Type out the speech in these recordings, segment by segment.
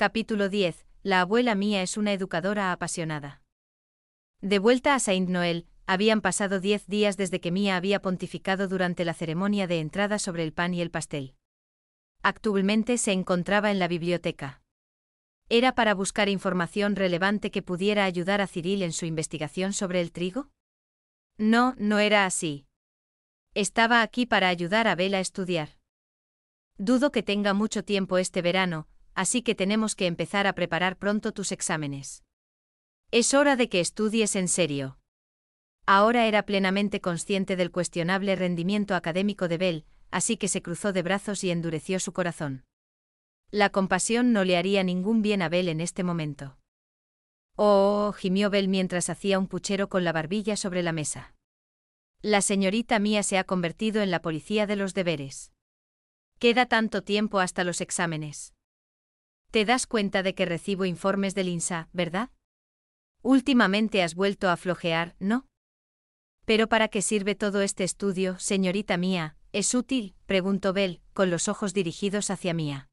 Capítulo 10. La abuela mía es una educadora apasionada. De vuelta a Saint Noel, habían pasado diez días desde que Mía había pontificado durante la ceremonia de entrada sobre el pan y el pastel. Actualmente se encontraba en la biblioteca. ¿Era para buscar información relevante que pudiera ayudar a Cyril en su investigación sobre el trigo? No, no era así. Estaba aquí para ayudar a Bella a estudiar. Dudo que tenga mucho tiempo este verano, así que tenemos que empezar a preparar pronto tus exámenes. Es hora de que estudies en serio. Ahora era plenamente consciente del cuestionable rendimiento académico de Bell, así que se cruzó de brazos y endureció su corazón. La compasión no le haría ningún bien a Bell en este momento. Oh, gimió Bell mientras hacía un puchero con la barbilla sobre la mesa. La señorita mía se ha convertido en la policía de los deberes. Queda tanto tiempo hasta los exámenes. Te das cuenta de que recibo informes del INSA, ¿verdad? Últimamente has vuelto a flojear, ¿no? Pero ¿para qué sirve todo este estudio, señorita mía? ¿Es útil? preguntó Bell, con los ojos dirigidos hacia Mía.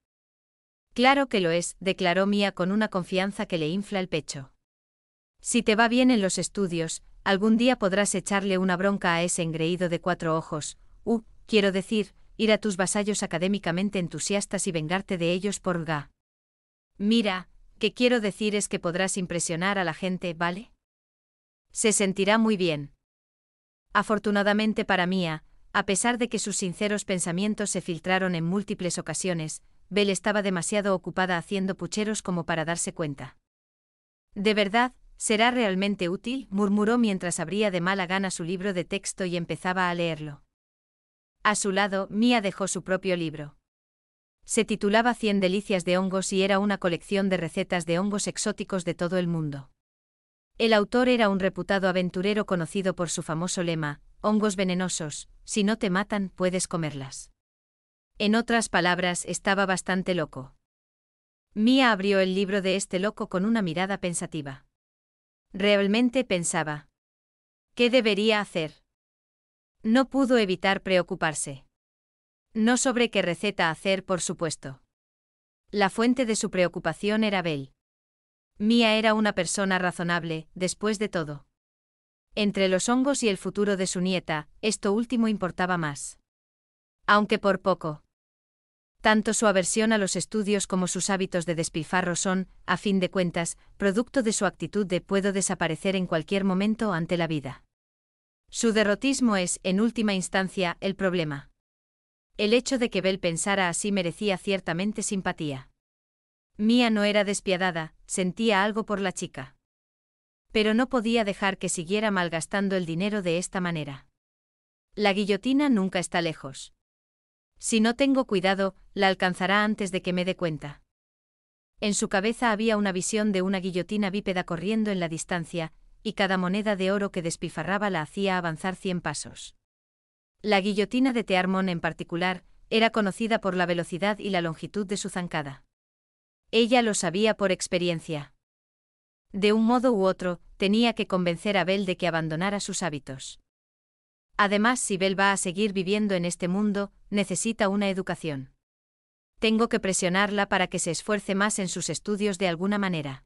Claro que lo es, declaró Mía con una confianza que le infla el pecho. Si te va bien en los estudios, algún día podrás echarle una bronca a ese engreído de cuatro ojos, uh, quiero decir, ir a tus vasallos académicamente entusiastas y vengarte de ellos por ga. Mira, que quiero decir es que podrás impresionar a la gente, ¿vale? Se sentirá muy bien. Afortunadamente para Mía, a pesar de que sus sinceros pensamientos se filtraron en múltiples ocasiones, Belle estaba demasiado ocupada haciendo pucheros como para darse cuenta. De verdad, será realmente útil, murmuró mientras abría de mala gana su libro de texto y empezaba a leerlo. A su lado, Mía dejó su propio libro. Se titulaba Cien delicias de hongos y era una colección de recetas de hongos exóticos de todo el mundo. El autor era un reputado aventurero conocido por su famoso lema, hongos venenosos, si no te matan puedes comerlas. En otras palabras, estaba bastante loco. Mia abrió el libro de este loco con una mirada pensativa. Realmente pensaba. ¿Qué debería hacer? No pudo evitar preocuparse. No sobre qué receta hacer, por supuesto. La fuente de su preocupación era Bell. Mía era una persona razonable, después de todo. Entre los hongos y el futuro de su nieta, esto último importaba más. Aunque por poco. Tanto su aversión a los estudios como sus hábitos de despilfarro son, a fin de cuentas, producto de su actitud de puedo desaparecer en cualquier momento ante la vida. Su derrotismo es, en última instancia, el problema. El hecho de que Bell pensara así merecía ciertamente simpatía. Mía no era despiadada, sentía algo por la chica. Pero no podía dejar que siguiera malgastando el dinero de esta manera. La guillotina nunca está lejos. Si no tengo cuidado, la alcanzará antes de que me dé cuenta. En su cabeza había una visión de una guillotina bípeda corriendo en la distancia, y cada moneda de oro que despifarraba la hacía avanzar cien pasos. La guillotina de Tearmon en particular, era conocida por la velocidad y la longitud de su zancada. Ella lo sabía por experiencia. De un modo u otro, tenía que convencer a Bel de que abandonara sus hábitos. Además, si Bel va a seguir viviendo en este mundo, necesita una educación. Tengo que presionarla para que se esfuerce más en sus estudios de alguna manera.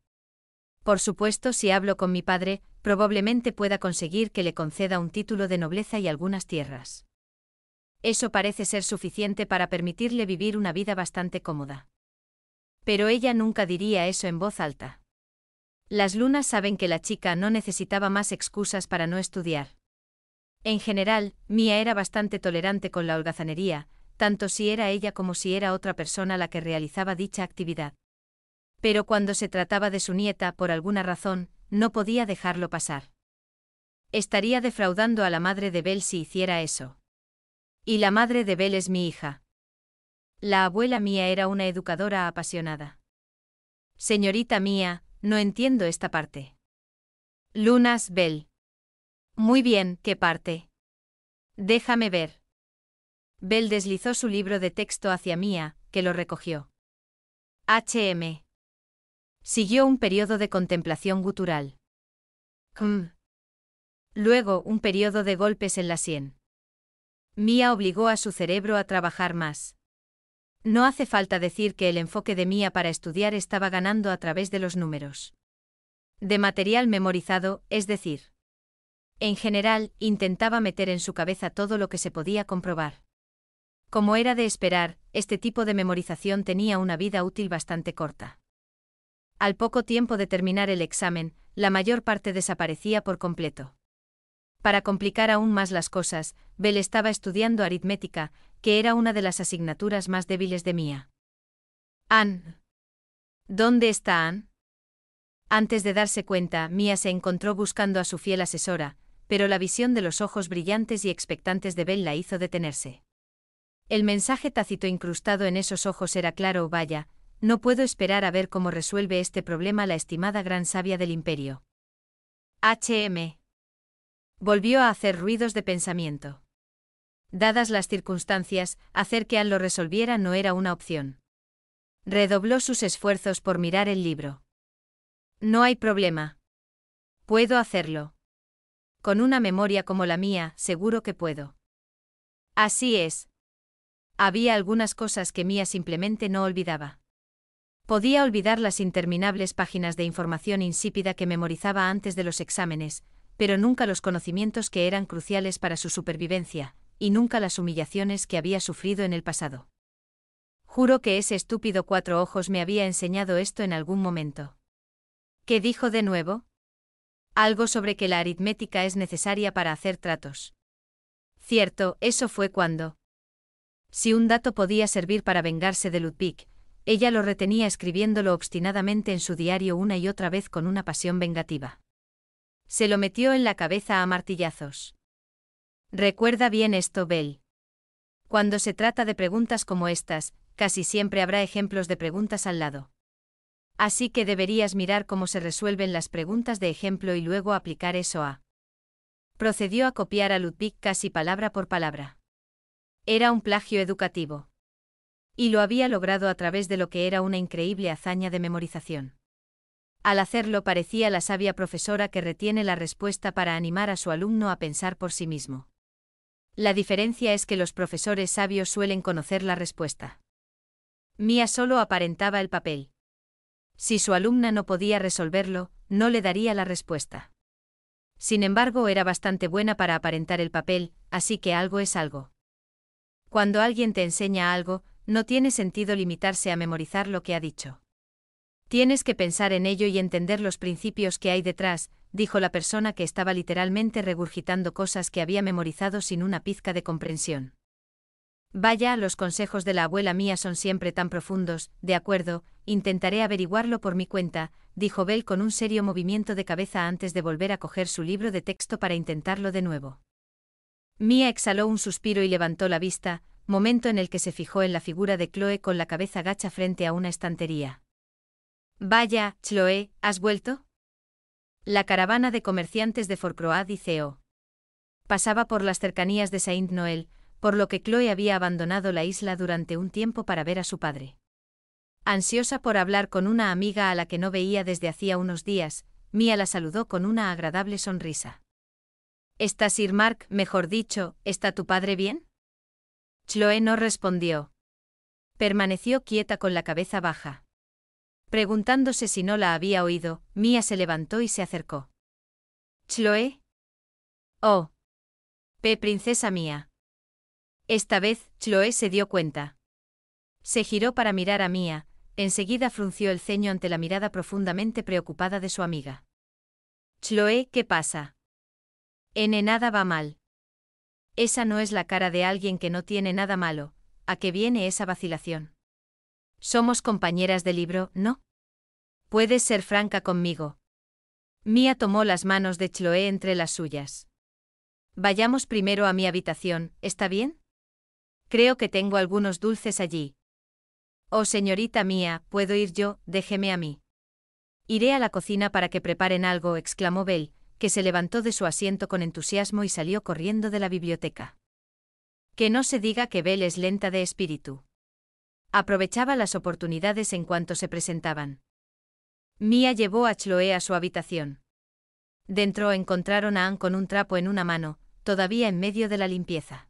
Por supuesto, si hablo con mi padre, probablemente pueda conseguir que le conceda un título de nobleza y algunas tierras. Eso parece ser suficiente para permitirle vivir una vida bastante cómoda. Pero ella nunca diría eso en voz alta. Las lunas saben que la chica no necesitaba más excusas para no estudiar. En general, Mia era bastante tolerante con la holgazanería, tanto si era ella como si era otra persona la que realizaba dicha actividad. Pero cuando se trataba de su nieta, por alguna razón, no podía dejarlo pasar. Estaría defraudando a la madre de Bell si hiciera eso. Y la madre de Bell es mi hija. La abuela mía era una educadora apasionada. Señorita mía, no entiendo esta parte. Lunas Bell. Muy bien, ¿qué parte? Déjame ver. Bell deslizó su libro de texto hacia Mía, que lo recogió. HM. Siguió un periodo de contemplación gutural. Luego, un periodo de golpes en la sien. Mía obligó a su cerebro a trabajar más. No hace falta decir que el enfoque de Mía para estudiar estaba ganando a través de los números. De material memorizado, es decir. En general, intentaba meter en su cabeza todo lo que se podía comprobar. Como era de esperar, este tipo de memorización tenía una vida útil bastante corta. Al poco tiempo de terminar el examen, la mayor parte desaparecía por completo. Para complicar aún más las cosas, Bell estaba estudiando aritmética, que era una de las asignaturas más débiles de Mía. Ann. ¿Dónde está Ann? Antes de darse cuenta, Mía se encontró buscando a su fiel asesora, pero la visión de los ojos brillantes y expectantes de Bell la hizo detenerse. El mensaje tácito incrustado en esos ojos era claro, vaya, no puedo esperar a ver cómo resuelve este problema la estimada gran sabia del imperio. HM. Volvió a hacer ruidos de pensamiento. Dadas las circunstancias, hacer que Anne lo resolviera no era una opción. Redobló sus esfuerzos por mirar el libro. No hay problema. Puedo hacerlo. Con una memoria como la mía, seguro que puedo. Así es. Había algunas cosas que Mía simplemente no olvidaba. Podía olvidar las interminables páginas de información insípida que memorizaba antes de los exámenes, pero nunca los conocimientos que eran cruciales para su supervivencia, y nunca las humillaciones que había sufrido en el pasado. Juro que ese estúpido cuatro ojos me había enseñado esto en algún momento. ¿Qué dijo de nuevo? Algo sobre que la aritmética es necesaria para hacer tratos. Cierto, eso fue cuando. Si un dato podía servir para vengarse de Ludwig, ella lo retenía escribiéndolo obstinadamente en su diario una y otra vez con una pasión vengativa. Se lo metió en la cabeza a martillazos. Recuerda bien esto, Bell. Cuando se trata de preguntas como estas, casi siempre habrá ejemplos de preguntas al lado. Así que deberías mirar cómo se resuelven las preguntas de ejemplo y luego aplicar eso a. Procedió a copiar a Ludwig casi palabra por palabra. Era un plagio educativo. Y lo había logrado a través de lo que era una increíble hazaña de memorización. Al hacerlo parecía la sabia profesora que retiene la respuesta para animar a su alumno a pensar por sí mismo. La diferencia es que los profesores sabios suelen conocer la respuesta. Mía solo aparentaba el papel. Si su alumna no podía resolverlo, no le daría la respuesta. Sin embargo, era bastante buena para aparentar el papel, así que algo es algo. Cuando alguien te enseña algo, no tiene sentido limitarse a memorizar lo que ha dicho. Tienes que pensar en ello y entender los principios que hay detrás, dijo la persona que estaba literalmente regurgitando cosas que había memorizado sin una pizca de comprensión. Vaya, los consejos de la abuela mía son siempre tan profundos, de acuerdo, intentaré averiguarlo por mi cuenta, dijo Bell con un serio movimiento de cabeza antes de volver a coger su libro de texto para intentarlo de nuevo. Mía exhaló un suspiro y levantó la vista, momento en el que se fijó en la figura de Chloe con la cabeza gacha frente a una estantería. Vaya, Chloe, ¿has vuelto? La caravana de comerciantes de Forcroad y Ceo. Pasaba por las cercanías de Saint Noel, por lo que Chloe había abandonado la isla durante un tiempo para ver a su padre. Ansiosa por hablar con una amiga a la que no veía desde hacía unos días, Mia la saludó con una agradable sonrisa. ¿Está Sir Mark, mejor dicho, está tu padre bien? Chloe no respondió. Permaneció quieta con la cabeza baja. Preguntándose si no la había oído, Mía se levantó y se acercó. ¿Chloe? Oh. P. Princesa mía. Esta vez, Chloé se dio cuenta. Se giró para mirar a Mia, enseguida frunció el ceño ante la mirada profundamente preocupada de su amiga. —Chloé, ¿qué pasa? N nada va mal. Esa no es la cara de alguien que no tiene nada malo, ¿a qué viene esa vacilación? Somos compañeras de libro, ¿no? Puedes ser franca conmigo. Mía tomó las manos de Chloé entre las suyas. Vayamos primero a mi habitación, ¿está bien? Creo que tengo algunos dulces allí. Oh señorita mía, puedo ir yo, déjeme a mí. Iré a la cocina para que preparen algo, exclamó Bell, que se levantó de su asiento con entusiasmo y salió corriendo de la biblioteca. Que no se diga que Bell es lenta de espíritu. Aprovechaba las oportunidades en cuanto se presentaban. Mia llevó a Chloé a su habitación. Dentro encontraron a Ann con un trapo en una mano, todavía en medio de la limpieza.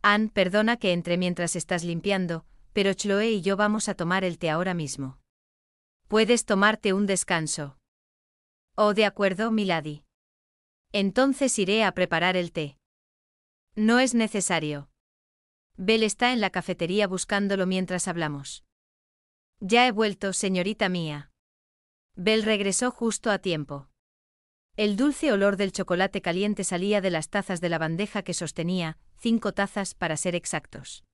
Ann, perdona que entre mientras estás limpiando, pero Chloé y yo vamos a tomar el té ahora mismo. Puedes tomarte un descanso. Oh, de acuerdo, Milady. Entonces iré a preparar el té. No es necesario. Bell está en la cafetería buscándolo mientras hablamos. Ya he vuelto, señorita mía. Bell regresó justo a tiempo. El dulce olor del chocolate caliente salía de las tazas de la bandeja que sostenía, cinco tazas para ser exactos.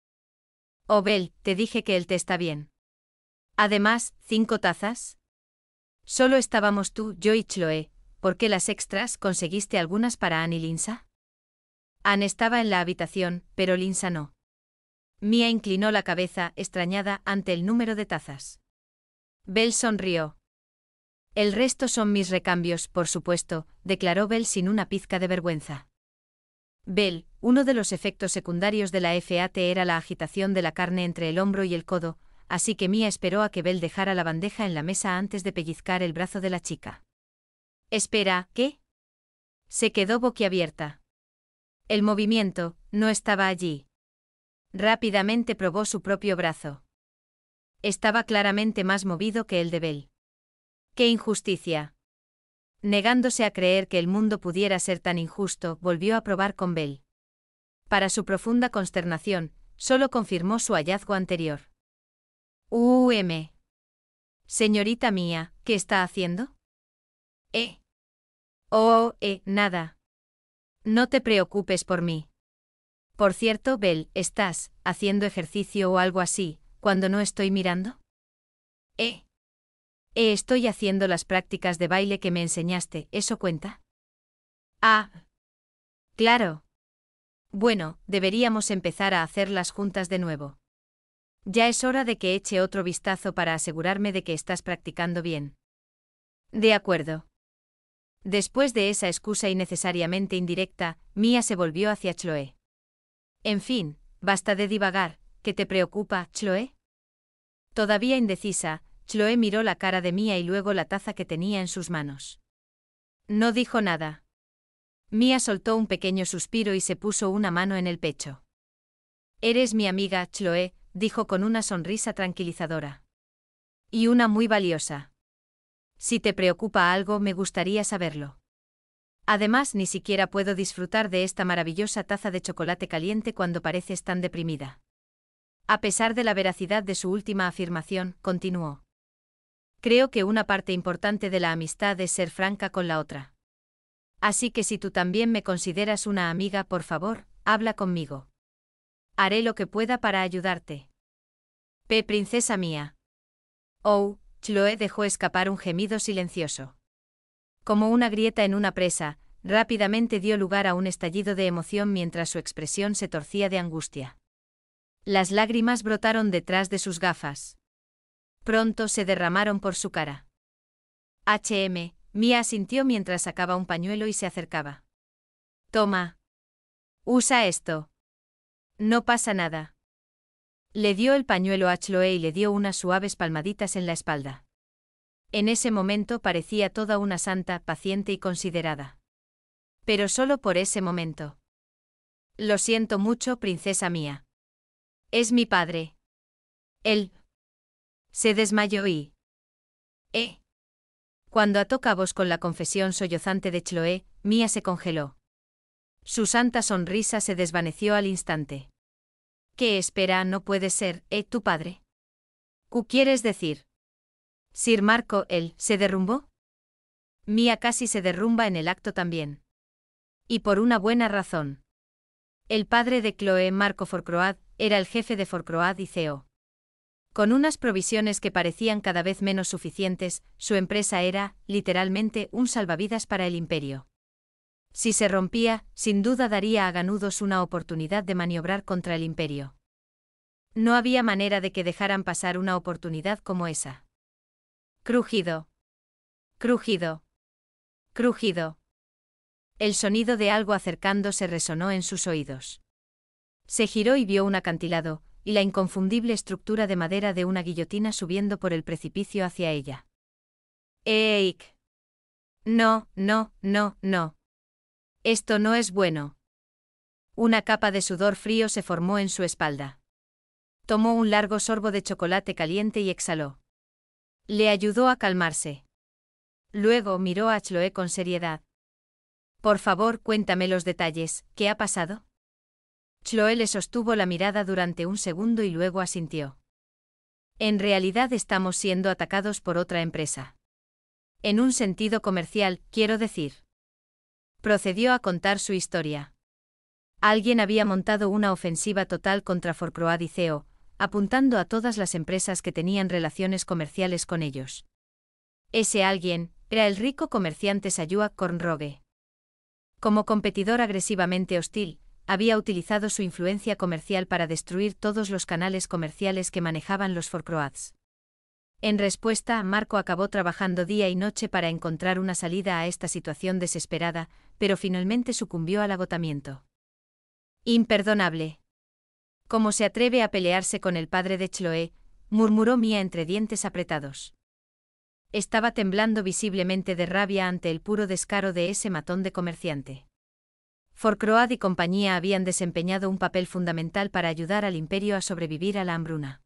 Oh, Bell, te dije que el té está bien. Además, cinco tazas. Solo estábamos tú, yo y Chloe. ¿Por qué las extras conseguiste algunas para Anne y Linsa? Anne estaba en la habitación, pero Linsa no. Mía inclinó la cabeza, extrañada, ante el número de tazas. Bell sonrió. El resto son mis recambios, por supuesto, declaró Bell sin una pizca de vergüenza. Bell, uno de los efectos secundarios de la FAT era la agitación de la carne entre el hombro y el codo, así que Mía esperó a que Bell dejara la bandeja en la mesa antes de pellizcar el brazo de la chica. Espera, ¿qué? Se quedó boquiabierta. El movimiento, no estaba allí. Rápidamente probó su propio brazo. Estaba claramente más movido que el de Bell. ¡Qué injusticia! Negándose a creer que el mundo pudiera ser tan injusto, volvió a probar con Bell. Para su profunda consternación, solo confirmó su hallazgo anterior. UM. Señorita mía, ¿qué está haciendo? Eh. Oh, eh, nada. No te preocupes por mí. Por cierto, Bell, ¿estás haciendo ejercicio o algo así, cuando no estoy mirando? Eh. Eh, estoy haciendo las prácticas de baile que me enseñaste, ¿eso cuenta? Ah. Claro. Bueno, deberíamos empezar a hacerlas juntas de nuevo. Ya es hora de que eche otro vistazo para asegurarme de que estás practicando bien. De acuerdo. Después de esa excusa innecesariamente indirecta, Mia se volvió hacia Chloe. En fin, basta de divagar, ¿qué te preocupa, Chloé? Todavía indecisa, Chloé miró la cara de Mía y luego la taza que tenía en sus manos. No dijo nada. Mía soltó un pequeño suspiro y se puso una mano en el pecho. Eres mi amiga, Chloé, dijo con una sonrisa tranquilizadora. Y una muy valiosa. Si te preocupa algo, me gustaría saberlo. Además, ni siquiera puedo disfrutar de esta maravillosa taza de chocolate caliente cuando pareces tan deprimida. A pesar de la veracidad de su última afirmación, continuó. Creo que una parte importante de la amistad es ser franca con la otra. Así que si tú también me consideras una amiga, por favor, habla conmigo. Haré lo que pueda para ayudarte. P. Princesa mía. Oh, Chloe dejó escapar un gemido silencioso. Como una grieta en una presa, rápidamente dio lugar a un estallido de emoción mientras su expresión se torcía de angustia. Las lágrimas brotaron detrás de sus gafas. Pronto se derramaron por su cara. HM, Mia asintió mientras sacaba un pañuelo y se acercaba. Toma. Usa esto. No pasa nada. Le dio el pañuelo a Chloe y le dio unas suaves palmaditas en la espalda. En ese momento parecía toda una santa, paciente y considerada. Pero solo por ese momento. Lo siento mucho, princesa mía. Es mi padre. Él. Se desmayó y... Eh. Cuando ató cabos con la confesión sollozante de Chloé, Mía se congeló. Su santa sonrisa se desvaneció al instante. ¿Qué espera no puede ser, eh, tu padre? ¿Qué quieres decir? Sir Marco, él, ¿se derrumbó? Mía casi se derrumba en el acto también. Y por una buena razón. El padre de Chloe, Marco Forcroad, era el jefe de Forcroad y CEO. Con unas provisiones que parecían cada vez menos suficientes, su empresa era, literalmente, un salvavidas para el imperio. Si se rompía, sin duda daría a Ganudos una oportunidad de maniobrar contra el imperio. No había manera de que dejaran pasar una oportunidad como esa. Crujido. Crujido. Crujido. El sonido de algo acercándose resonó en sus oídos. Se giró y vio un acantilado, y la inconfundible estructura de madera de una guillotina subiendo por el precipicio hacia ella. ¡Eik! No, no, no, no. Esto no es bueno. Una capa de sudor frío se formó en su espalda. Tomó un largo sorbo de chocolate caliente y exhaló. Le ayudó a calmarse. Luego miró a Chloé con seriedad. Por favor, cuéntame los detalles, ¿qué ha pasado? Chloé le sostuvo la mirada durante un segundo y luego asintió. En realidad estamos siendo atacados por otra empresa. En un sentido comercial, quiero decir. Procedió a contar su historia. Alguien había montado una ofensiva total contra Forcroa apuntando a todas las empresas que tenían relaciones comerciales con ellos. Ese alguien era el rico comerciante Sayua Kornroge. Como competidor agresivamente hostil, había utilizado su influencia comercial para destruir todos los canales comerciales que manejaban los Forcroads. En respuesta, Marco acabó trabajando día y noche para encontrar una salida a esta situación desesperada, pero finalmente sucumbió al agotamiento. Imperdonable. ¿Cómo se atreve a pelearse con el padre de Chloé, murmuró Mía entre dientes apretados. Estaba temblando visiblemente de rabia ante el puro descaro de ese matón de comerciante. Forcroad y compañía habían desempeñado un papel fundamental para ayudar al imperio a sobrevivir a la hambruna.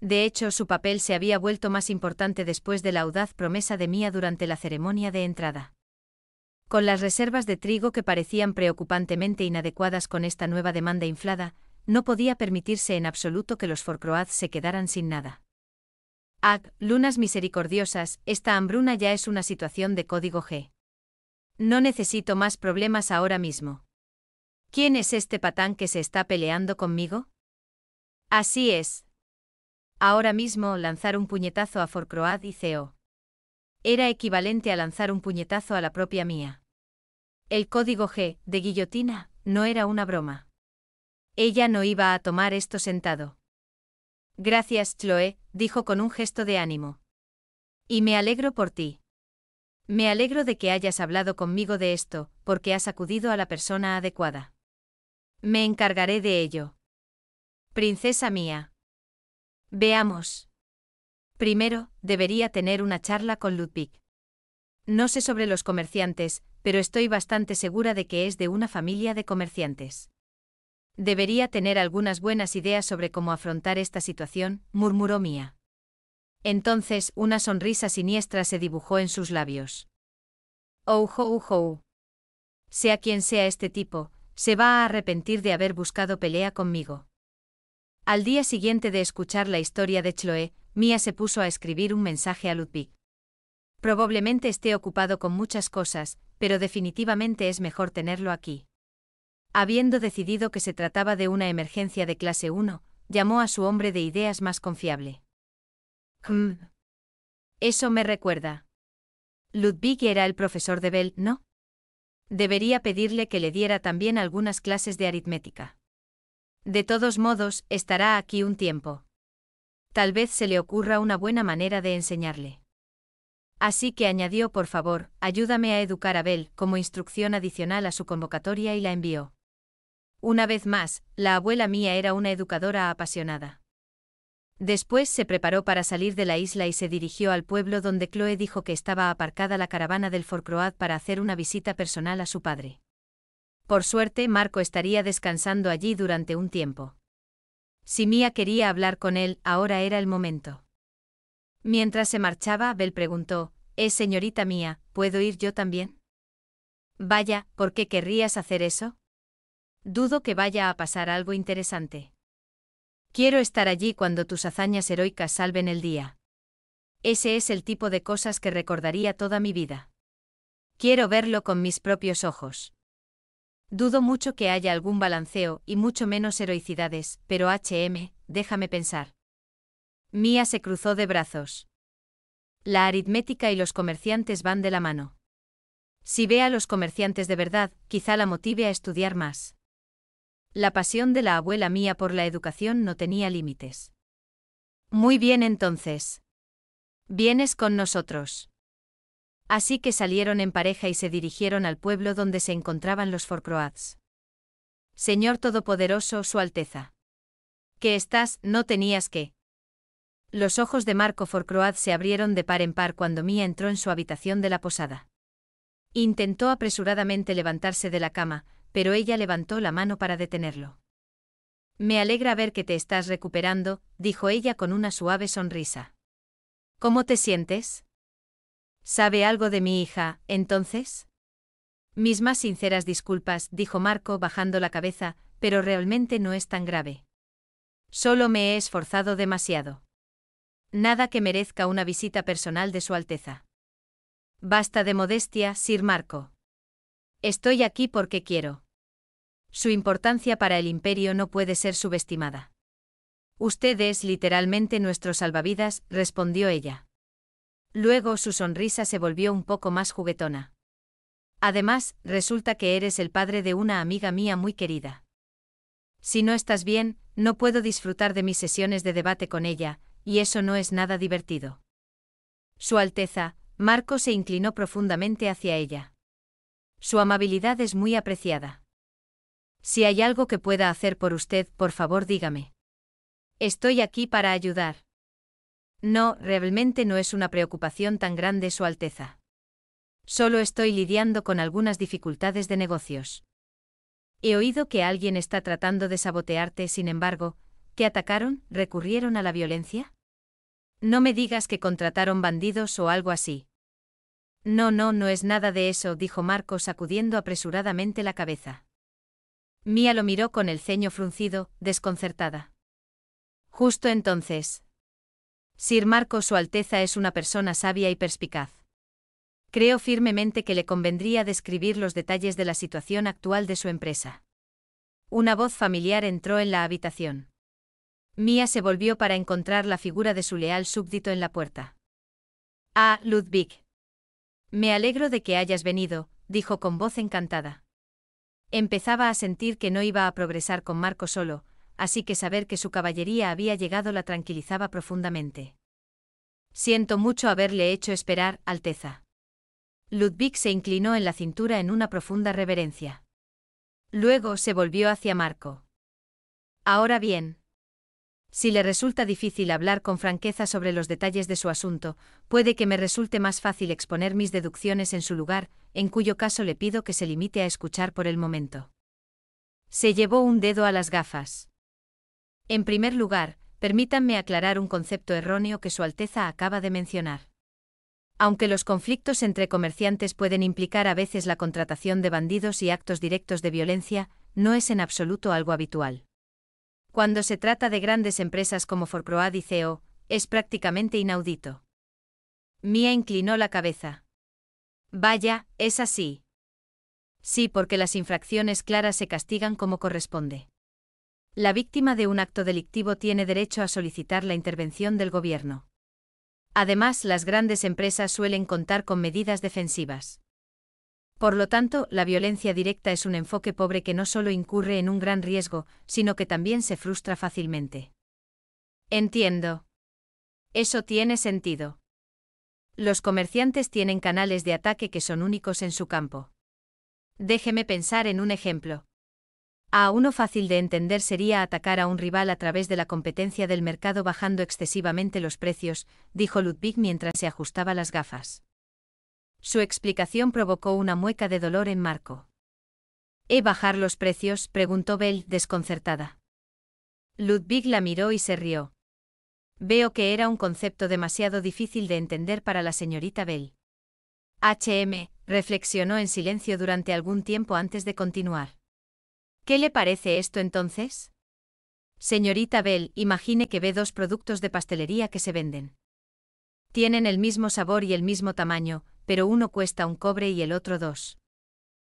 De hecho, su papel se había vuelto más importante después de la audaz promesa de Mía durante la ceremonia de entrada. Con las reservas de trigo que parecían preocupantemente inadecuadas con esta nueva demanda inflada, no podía permitirse en absoluto que los Forcroaz se quedaran sin nada. —¡Ah, lunas misericordiosas, esta hambruna ya es una situación de código G. No necesito más problemas ahora mismo. ¿Quién es este patán que se está peleando conmigo? Así es. Ahora mismo lanzar un puñetazo a Forcroad y Ceo. Era equivalente a lanzar un puñetazo a la propia mía. El código G, de guillotina, no era una broma. Ella no iba a tomar esto sentado. Gracias, Chloe, dijo con un gesto de ánimo. Y me alegro por ti. Me alegro de que hayas hablado conmigo de esto, porque has acudido a la persona adecuada. Me encargaré de ello. Princesa mía. Veamos. Primero, debería tener una charla con Ludwig. No sé sobre los comerciantes, pero estoy bastante segura de que es de una familia de comerciantes. Debería tener algunas buenas ideas sobre cómo afrontar esta situación, murmuró Mía. Entonces una sonrisa siniestra se dibujó en sus labios. «Oh, oh, oh. Sea quien sea este tipo, se va a arrepentir de haber buscado pelea conmigo. Al día siguiente de escuchar la historia de Chloe, Mía se puso a escribir un mensaje a Ludwig. Probablemente esté ocupado con muchas cosas, pero definitivamente es mejor tenerlo aquí. Habiendo decidido que se trataba de una emergencia de clase 1, llamó a su hombre de ideas más confiable. Hmm. Eso me recuerda. Ludwig era el profesor de Bell, ¿no? Debería pedirle que le diera también algunas clases de aritmética. De todos modos, estará aquí un tiempo. Tal vez se le ocurra una buena manera de enseñarle. Así que añadió, por favor, ayúdame a educar a Bell, como instrucción adicional a su convocatoria y la envió. Una vez más, la abuela mía era una educadora apasionada. Después se preparó para salir de la isla y se dirigió al pueblo donde Chloe dijo que estaba aparcada la caravana del Forcroat para hacer una visita personal a su padre. Por suerte, Marco estaría descansando allí durante un tiempo. Si Mia quería hablar con él, ahora era el momento. Mientras se marchaba, Bel preguntó, «Eh, señorita mía, ¿puedo ir yo también?» Vaya, ¿por qué querrías hacer eso? Dudo que vaya a pasar algo interesante. Quiero estar allí cuando tus hazañas heroicas salven el día. Ese es el tipo de cosas que recordaría toda mi vida. Quiero verlo con mis propios ojos. Dudo mucho que haya algún balanceo y mucho menos heroicidades, pero HM, déjame pensar. Mía se cruzó de brazos. La aritmética y los comerciantes van de la mano. Si ve a los comerciantes de verdad, quizá la motive a estudiar más. La pasión de la abuela mía por la educación no tenía límites. Muy bien entonces. Vienes con nosotros. Así que salieron en pareja y se dirigieron al pueblo donde se encontraban los Forcroats. Señor Todopoderoso, Su Alteza. Que estás, no tenías que. Los ojos de Marco Forcroad se abrieron de par en par cuando Mía entró en su habitación de la posada. Intentó apresuradamente levantarse de la cama, pero ella levantó la mano para detenerlo. Me alegra ver que te estás recuperando, dijo ella con una suave sonrisa. ¿Cómo te sientes? ¿Sabe algo de mi hija, entonces? Mis más sinceras disculpas, dijo Marco bajando la cabeza, pero realmente no es tan grave. Solo me he esforzado demasiado. Nada que merezca una visita personal de Su Alteza. Basta de modestia, Sir Marco. Estoy aquí porque quiero. Su importancia para el imperio no puede ser subestimada. Usted es literalmente nuestro salvavidas, respondió ella. Luego su sonrisa se volvió un poco más juguetona. Además, resulta que eres el padre de una amiga mía muy querida. Si no estás bien, no puedo disfrutar de mis sesiones de debate con ella, y eso no es nada divertido. Su Alteza, Marco se inclinó profundamente hacia ella. Su amabilidad es muy apreciada. Si hay algo que pueda hacer por usted, por favor dígame. Estoy aquí para ayudar. No, realmente no es una preocupación tan grande Su Alteza. Solo estoy lidiando con algunas dificultades de negocios. He oído que alguien está tratando de sabotearte, sin embargo, ¿qué atacaron? ¿Recurrieron a la violencia? No me digas que contrataron bandidos o algo así, no, no, no es nada de eso, dijo Marco sacudiendo apresuradamente la cabeza. Mía lo miró con el ceño fruncido, desconcertada. Justo entonces. Sir Marco Su Alteza es una persona sabia y perspicaz. Creo firmemente que le convendría describir los detalles de la situación actual de su empresa. Una voz familiar entró en la habitación. Mía se volvió para encontrar la figura de su leal súbdito en la puerta. Ah, Ludwig. Me alegro de que hayas venido, dijo con voz encantada. Empezaba a sentir que no iba a progresar con Marco solo, así que saber que su caballería había llegado la tranquilizaba profundamente. Siento mucho haberle hecho esperar, Alteza. Ludwig se inclinó en la cintura en una profunda reverencia. Luego se volvió hacia Marco. Ahora bien, si le resulta difícil hablar con franqueza sobre los detalles de su asunto, puede que me resulte más fácil exponer mis deducciones en su lugar, en cuyo caso le pido que se limite a escuchar por el momento. Se llevó un dedo a las gafas. En primer lugar, permítanme aclarar un concepto erróneo que Su Alteza acaba de mencionar. Aunque los conflictos entre comerciantes pueden implicar a veces la contratación de bandidos y actos directos de violencia, no es en absoluto algo habitual. Cuando se trata de grandes empresas como Forproad y CEO, es prácticamente inaudito. Mía inclinó la cabeza. Vaya, es así. Sí, porque las infracciones claras se castigan como corresponde. La víctima de un acto delictivo tiene derecho a solicitar la intervención del gobierno. Además, las grandes empresas suelen contar con medidas defensivas. Por lo tanto, la violencia directa es un enfoque pobre que no solo incurre en un gran riesgo, sino que también se frustra fácilmente. Entiendo. Eso tiene sentido. Los comerciantes tienen canales de ataque que son únicos en su campo. Déjeme pensar en un ejemplo. A uno fácil de entender sería atacar a un rival a través de la competencia del mercado bajando excesivamente los precios, dijo Ludwig mientras se ajustaba las gafas. Su explicación provocó una mueca de dolor en Marco. «¿He bajar los precios? preguntó Bell, desconcertada. Ludwig la miró y se rió. Veo que era un concepto demasiado difícil de entender para la señorita Bell. HM reflexionó en silencio durante algún tiempo antes de continuar. ¿Qué le parece esto entonces? Señorita Bell, imagine que ve dos productos de pastelería que se venden. Tienen el mismo sabor y el mismo tamaño, pero uno cuesta un cobre y el otro dos.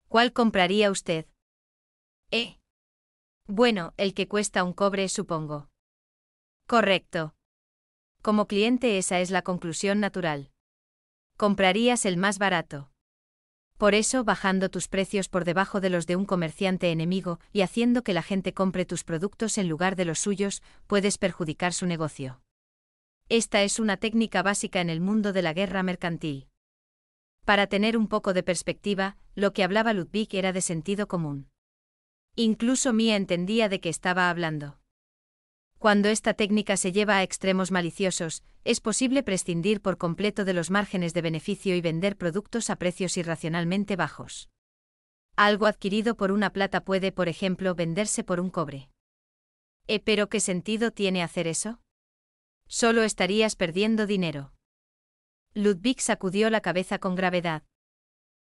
¿Cuál compraría usted? Eh. Bueno, el que cuesta un cobre, supongo. Correcto. Como cliente esa es la conclusión natural. Comprarías el más barato. Por eso, bajando tus precios por debajo de los de un comerciante enemigo y haciendo que la gente compre tus productos en lugar de los suyos, puedes perjudicar su negocio. Esta es una técnica básica en el mundo de la guerra mercantil. Para tener un poco de perspectiva, lo que hablaba Ludwig era de sentido común. Incluso Mia entendía de qué estaba hablando. Cuando esta técnica se lleva a extremos maliciosos, es posible prescindir por completo de los márgenes de beneficio y vender productos a precios irracionalmente bajos. Algo adquirido por una plata puede, por ejemplo, venderse por un cobre. ¿Eh, ¿Pero qué sentido tiene hacer eso? Solo estarías perdiendo dinero. Ludwig sacudió la cabeza con gravedad.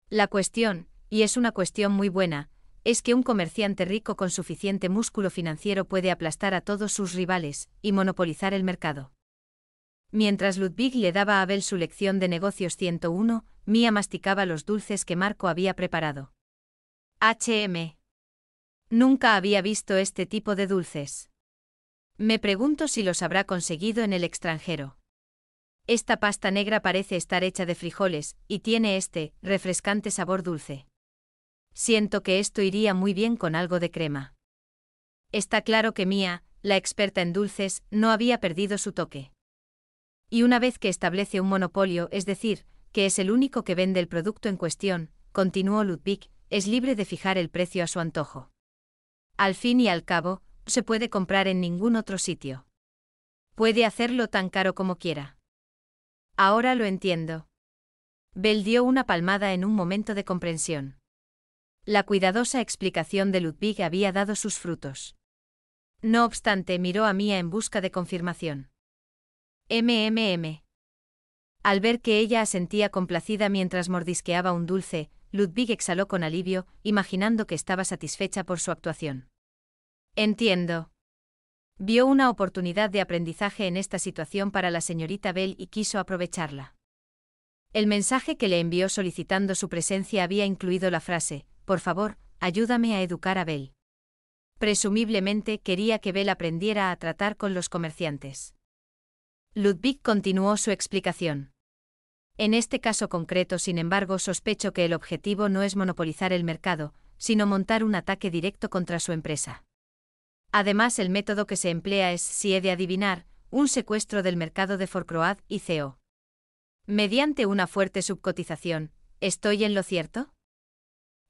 La cuestión, y es una cuestión muy buena, es que un comerciante rico con suficiente músculo financiero puede aplastar a todos sus rivales y monopolizar el mercado. Mientras Ludwig le daba a Abel su lección de negocios 101, Mia masticaba los dulces que Marco había preparado. HM. Nunca había visto este tipo de dulces. Me pregunto si los habrá conseguido en el extranjero. Esta pasta negra parece estar hecha de frijoles, y tiene este, refrescante sabor dulce. Siento que esto iría muy bien con algo de crema. Está claro que Mía, la experta en dulces, no había perdido su toque. Y una vez que establece un monopolio, es decir, que es el único que vende el producto en cuestión, continuó Ludwig, es libre de fijar el precio a su antojo. Al fin y al cabo, se puede comprar en ningún otro sitio. Puede hacerlo tan caro como quiera. Ahora lo entiendo. Bell dio una palmada en un momento de comprensión. La cuidadosa explicación de Ludwig había dado sus frutos. No obstante, miró a Mía en busca de confirmación. MMM. Al ver que ella asentía complacida mientras mordisqueaba un dulce, Ludwig exhaló con alivio, imaginando que estaba satisfecha por su actuación. Entiendo. Vio una oportunidad de aprendizaje en esta situación para la señorita Bell y quiso aprovecharla. El mensaje que le envió solicitando su presencia había incluido la frase, por favor, ayúdame a educar a Bell. Presumiblemente quería que Bell aprendiera a tratar con los comerciantes. Ludwig continuó su explicación. En este caso concreto, sin embargo, sospecho que el objetivo no es monopolizar el mercado, sino montar un ataque directo contra su empresa. Además, el método que se emplea es, si he de adivinar, un secuestro del mercado de Forcroat y CEO. Mediante una fuerte subcotización, ¿estoy en lo cierto?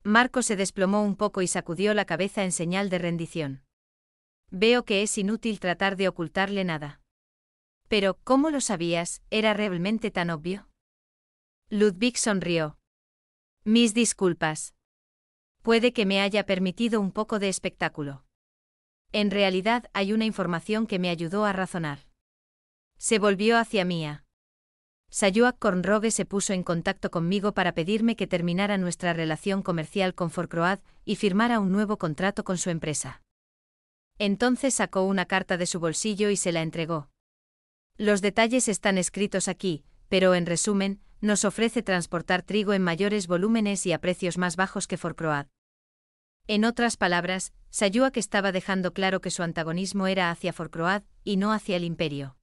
Marco se desplomó un poco y sacudió la cabeza en señal de rendición. Veo que es inútil tratar de ocultarle nada. Pero, ¿cómo lo sabías? ¿Era realmente tan obvio? Ludwig sonrió. Mis disculpas. Puede que me haya permitido un poco de espectáculo. En realidad hay una información que me ayudó a razonar. Se volvió hacia mía. Sayuak Cornrogue se puso en contacto conmigo para pedirme que terminara nuestra relación comercial con Forcroad y firmara un nuevo contrato con su empresa. Entonces sacó una carta de su bolsillo y se la entregó. Los detalles están escritos aquí, pero en resumen, nos ofrece transportar trigo en mayores volúmenes y a precios más bajos que Forcroad. En otras palabras, Sayuak estaba dejando claro que su antagonismo era hacia Forcroad, y no hacia el imperio.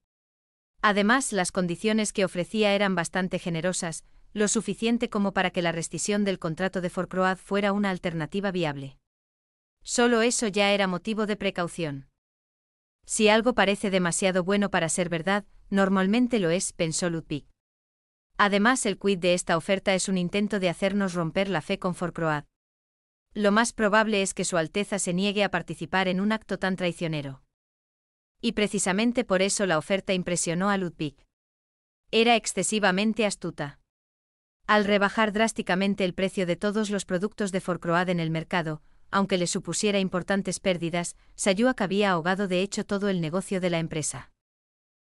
Además, las condiciones que ofrecía eran bastante generosas, lo suficiente como para que la rescisión del contrato de Forcroad fuera una alternativa viable. Solo eso ya era motivo de precaución. Si algo parece demasiado bueno para ser verdad, normalmente lo es, pensó Ludwig. Además, el quid de esta oferta es un intento de hacernos romper la fe con Forcroad. Lo más probable es que Su Alteza se niegue a participar en un acto tan traicionero. Y precisamente por eso la oferta impresionó a Ludwig. Era excesivamente astuta. Al rebajar drásticamente el precio de todos los productos de Forcroad en el mercado, aunque le supusiera importantes pérdidas, Sayuak había ahogado de hecho todo el negocio de la empresa.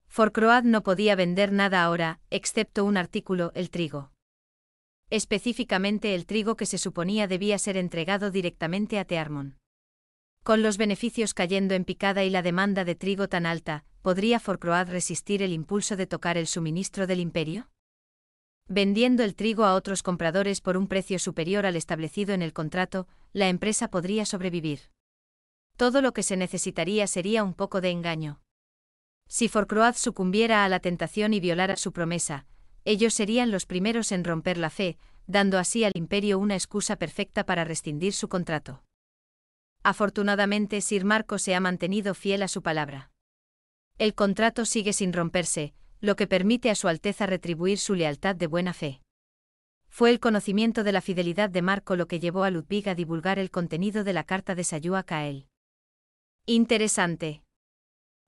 Forcroad no podía vender nada ahora, excepto un artículo, el trigo específicamente el trigo que se suponía debía ser entregado directamente a Tearmon. Con los beneficios cayendo en picada y la demanda de trigo tan alta, ¿podría Forcroad resistir el impulso de tocar el suministro del imperio? Vendiendo el trigo a otros compradores por un precio superior al establecido en el contrato, la empresa podría sobrevivir. Todo lo que se necesitaría sería un poco de engaño. Si Forcroad sucumbiera a la tentación y violara su promesa, ellos serían los primeros en romper la fe, dando así al imperio una excusa perfecta para rescindir su contrato. Afortunadamente, Sir Marco se ha mantenido fiel a su palabra. El contrato sigue sin romperse, lo que permite a Su Alteza retribuir su lealtad de buena fe. Fue el conocimiento de la fidelidad de Marco lo que llevó a Ludwig a divulgar el contenido de la carta de Sayúa Kael. Interesante.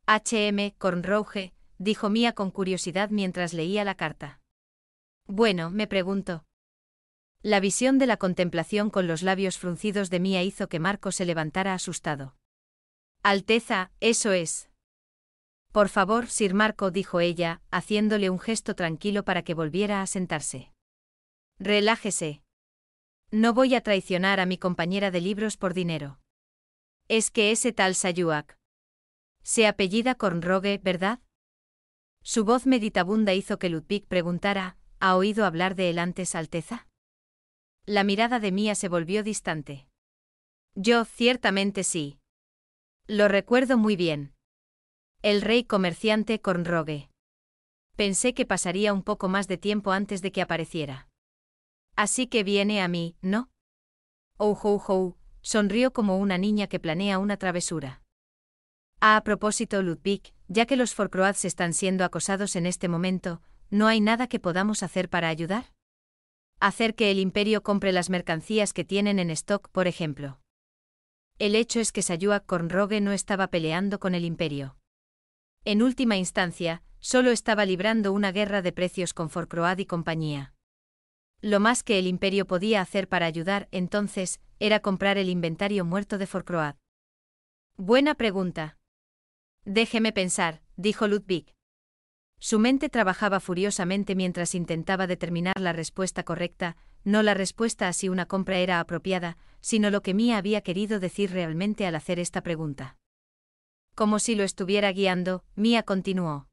H.M. Cornrouge, dijo Mía con curiosidad mientras leía la carta. Bueno, me pregunto. La visión de la contemplación con los labios fruncidos de Mía hizo que Marco se levantara asustado. Alteza, eso es. Por favor, Sir Marco, dijo ella, haciéndole un gesto tranquilo para que volviera a sentarse. Relájese. No voy a traicionar a mi compañera de libros por dinero. Es que ese tal Sayuak. Se apellida Cornrogue, ¿verdad? Su voz meditabunda hizo que Ludwig preguntara, ¿Ha oído hablar de él antes, Alteza? La mirada de Mía se volvió distante. Yo, ciertamente sí. Lo recuerdo muy bien. El rey comerciante conrogue. Pensé que pasaría un poco más de tiempo antes de que apareciera. Así que viene a mí, ¿no? oh. sonrió como una niña que planea una travesura. Ah, a propósito, Ludwig, ya que los Forcroads están siendo acosados en este momento, ¿no hay nada que podamos hacer para ayudar? Hacer que el imperio compre las mercancías que tienen en stock, por ejemplo. El hecho es que Sayua rogue no estaba peleando con el imperio. En última instancia, solo estaba librando una guerra de precios con Forcroad y compañía. Lo más que el imperio podía hacer para ayudar, entonces, era comprar el inventario muerto de Forcroad. Buena pregunta. Déjeme pensar, dijo Ludwig. Su mente trabajaba furiosamente mientras intentaba determinar la respuesta correcta, no la respuesta a si una compra era apropiada, sino lo que Mia había querido decir realmente al hacer esta pregunta. Como si lo estuviera guiando, Mia continuó.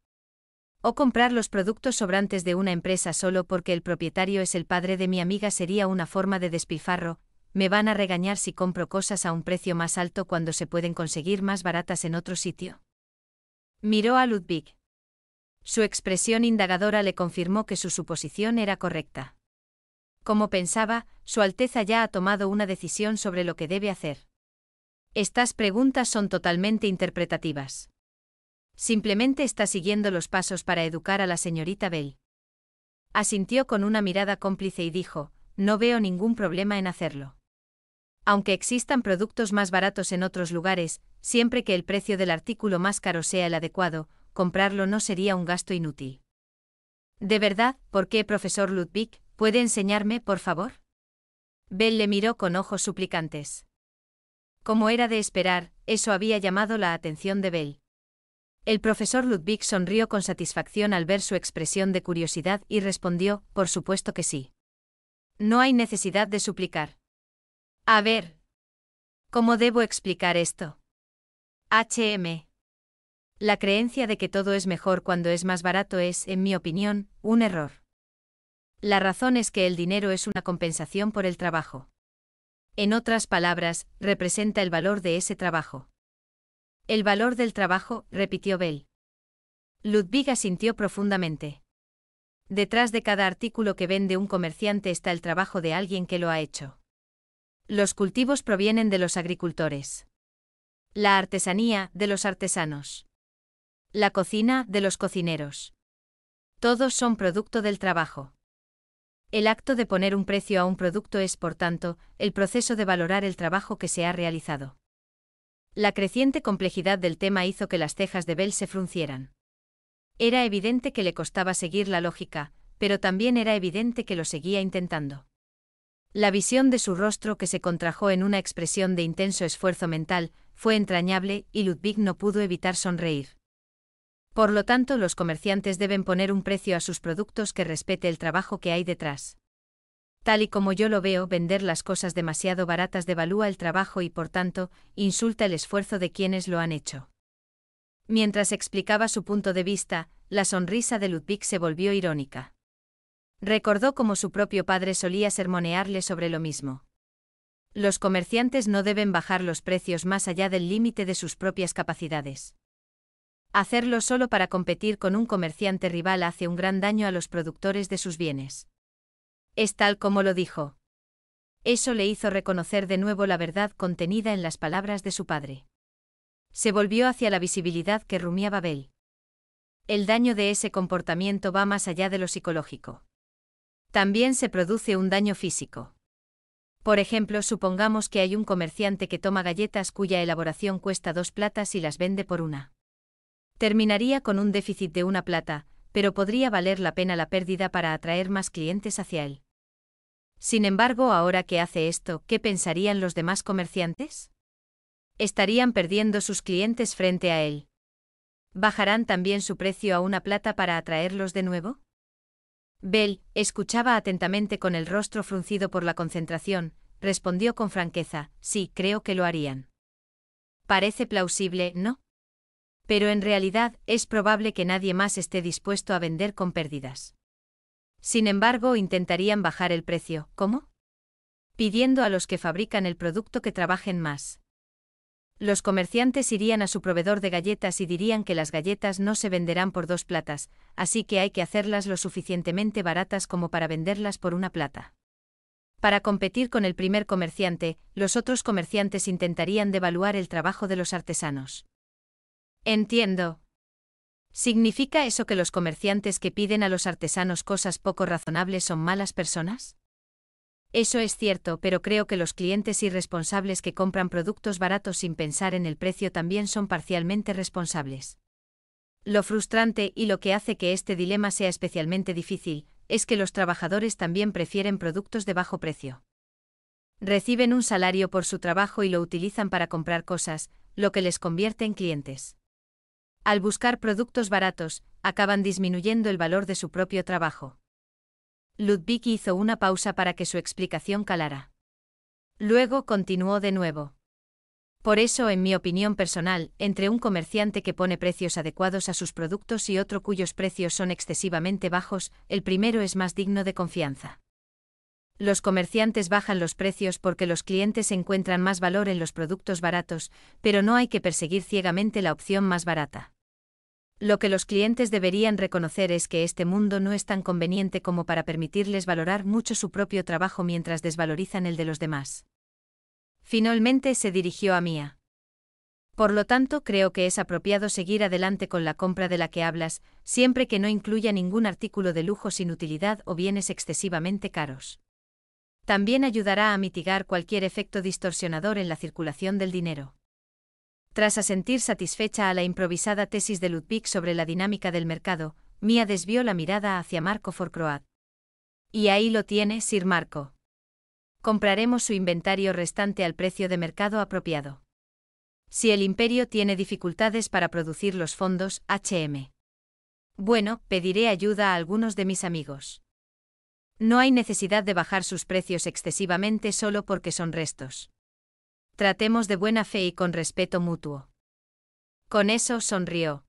O comprar los productos sobrantes de una empresa solo porque el propietario es el padre de mi amiga sería una forma de despilfarro, me van a regañar si compro cosas a un precio más alto cuando se pueden conseguir más baratas en otro sitio. Miró a Ludwig. Su expresión indagadora le confirmó que su suposición era correcta. Como pensaba, Su Alteza ya ha tomado una decisión sobre lo que debe hacer. Estas preguntas son totalmente interpretativas. Simplemente está siguiendo los pasos para educar a la señorita Bell. Asintió con una mirada cómplice y dijo, no veo ningún problema en hacerlo. Aunque existan productos más baratos en otros lugares, siempre que el precio del artículo más caro sea el adecuado, comprarlo no sería un gasto inútil. De verdad, ¿por qué, profesor Ludwig? ¿Puede enseñarme, por favor? Bell le miró con ojos suplicantes. Como era de esperar, eso había llamado la atención de Bell. El profesor Ludwig sonrió con satisfacción al ver su expresión de curiosidad y respondió, por supuesto que sí. No hay necesidad de suplicar. A ver. ¿Cómo debo explicar esto? HM. La creencia de que todo es mejor cuando es más barato es, en mi opinión, un error. La razón es que el dinero es una compensación por el trabajo. En otras palabras, representa el valor de ese trabajo. El valor del trabajo, repitió Bell. Ludviga sintió profundamente. Detrás de cada artículo que vende un comerciante está el trabajo de alguien que lo ha hecho. Los cultivos provienen de los agricultores. La artesanía, de los artesanos. La cocina de los cocineros. Todos son producto del trabajo. El acto de poner un precio a un producto es, por tanto, el proceso de valorar el trabajo que se ha realizado. La creciente complejidad del tema hizo que las cejas de Bell se fruncieran. Era evidente que le costaba seguir la lógica, pero también era evidente que lo seguía intentando. La visión de su rostro que se contrajo en una expresión de intenso esfuerzo mental fue entrañable y Ludwig no pudo evitar sonreír. Por lo tanto, los comerciantes deben poner un precio a sus productos que respete el trabajo que hay detrás. Tal y como yo lo veo, vender las cosas demasiado baratas devalúa el trabajo y por tanto, insulta el esfuerzo de quienes lo han hecho. Mientras explicaba su punto de vista, la sonrisa de Ludwig se volvió irónica. Recordó cómo su propio padre solía sermonearle sobre lo mismo. Los comerciantes no deben bajar los precios más allá del límite de sus propias capacidades. Hacerlo solo para competir con un comerciante rival hace un gran daño a los productores de sus bienes. Es tal como lo dijo. Eso le hizo reconocer de nuevo la verdad contenida en las palabras de su padre. Se volvió hacia la visibilidad que rumiaba Bell. El daño de ese comportamiento va más allá de lo psicológico. También se produce un daño físico. Por ejemplo, supongamos que hay un comerciante que toma galletas cuya elaboración cuesta dos platas y las vende por una. Terminaría con un déficit de una plata, pero podría valer la pena la pérdida para atraer más clientes hacia él. Sin embargo, ahora que hace esto, ¿qué pensarían los demás comerciantes? Estarían perdiendo sus clientes frente a él. ¿Bajarán también su precio a una plata para atraerlos de nuevo? Bell escuchaba atentamente con el rostro fruncido por la concentración, respondió con franqueza, sí, creo que lo harían. Parece plausible, ¿no? pero en realidad es probable que nadie más esté dispuesto a vender con pérdidas. Sin embargo, intentarían bajar el precio, ¿cómo? Pidiendo a los que fabrican el producto que trabajen más. Los comerciantes irían a su proveedor de galletas y dirían que las galletas no se venderán por dos platas, así que hay que hacerlas lo suficientemente baratas como para venderlas por una plata. Para competir con el primer comerciante, los otros comerciantes intentarían devaluar el trabajo de los artesanos. Entiendo. ¿Significa eso que los comerciantes que piden a los artesanos cosas poco razonables son malas personas? Eso es cierto, pero creo que los clientes irresponsables que compran productos baratos sin pensar en el precio también son parcialmente responsables. Lo frustrante y lo que hace que este dilema sea especialmente difícil, es que los trabajadores también prefieren productos de bajo precio. Reciben un salario por su trabajo y lo utilizan para comprar cosas, lo que les convierte en clientes al buscar productos baratos, acaban disminuyendo el valor de su propio trabajo. Ludwig hizo una pausa para que su explicación calara. Luego continuó de nuevo. Por eso, en mi opinión personal, entre un comerciante que pone precios adecuados a sus productos y otro cuyos precios son excesivamente bajos, el primero es más digno de confianza. Los comerciantes bajan los precios porque los clientes encuentran más valor en los productos baratos, pero no hay que perseguir ciegamente la opción más barata. Lo que los clientes deberían reconocer es que este mundo no es tan conveniente como para permitirles valorar mucho su propio trabajo mientras desvalorizan el de los demás. Finalmente se dirigió a Mía. Por lo tanto, creo que es apropiado seguir adelante con la compra de la que hablas, siempre que no incluya ningún artículo de lujo sin utilidad o bienes excesivamente caros también ayudará a mitigar cualquier efecto distorsionador en la circulación del dinero. Tras asentir satisfecha a la improvisada tesis de Ludwig sobre la dinámica del mercado, Mia desvió la mirada hacia Marco Forcroat. Y ahí lo tiene, Sir Marco. Compraremos su inventario restante al precio de mercado apropiado. Si el imperio tiene dificultades para producir los fondos, HM. Bueno, pediré ayuda a algunos de mis amigos. No hay necesidad de bajar sus precios excesivamente solo porque son restos. Tratemos de buena fe y con respeto mutuo. Con eso sonrió.